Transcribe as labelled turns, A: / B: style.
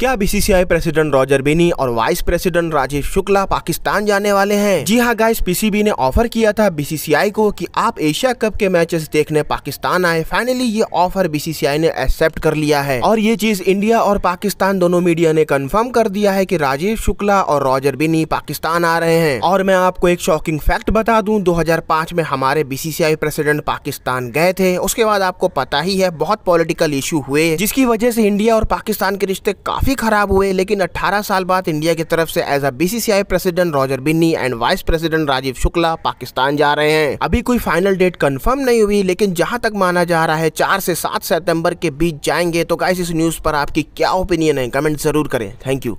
A: क्या BCCI president Roger Binny और vice president Rajiv Shukla Pakistan जाने वाले हैं जी हाँ गाइस पीसीबी ने ऑफर किया था बीसीसीआई को कि आप एशिया कप के मैचेस देखने पाकिस्तान आए फाइनली ये ऑफर बीसीसीआई ने एक्सेप्ट कर लिया है और ये चीज इंडिया और पाकिस्तान दोनों मीडिया ने कन्फर्म कर दिया है की राजीव शुक्ला और रॉजर बेनी पाकिस्तान आ रहे हैं और मैं आपको एक शॉकिंग फैक्ट बता दू दो में हमारे बीसीसीआई प्रेसिडेंट पाकिस्तान गए थे उसके बाद आपको पता ही है बहुत पॉलिटिकल इशू हुए जिसकी वजह से इंडिया और पाकिस्तान के रिश्ते काफी काफ़ी खराब हुए लेकिन 18 साल बाद इंडिया की तरफ से as a BCCI president Roger Binny and vice president Rajiv Shukla Pakistan जा रहे हैं अभी कोई फाइनल डेट कंफर्म नहीं हुई लेकिन जहां तक माना जा रहा है चार से सात सितंबर के बीच जाएंगे तो गाइस इस न्यूज पर आपकी क्या ओपिनियन है
B: कमेंट जरूर करें
C: थैंक यू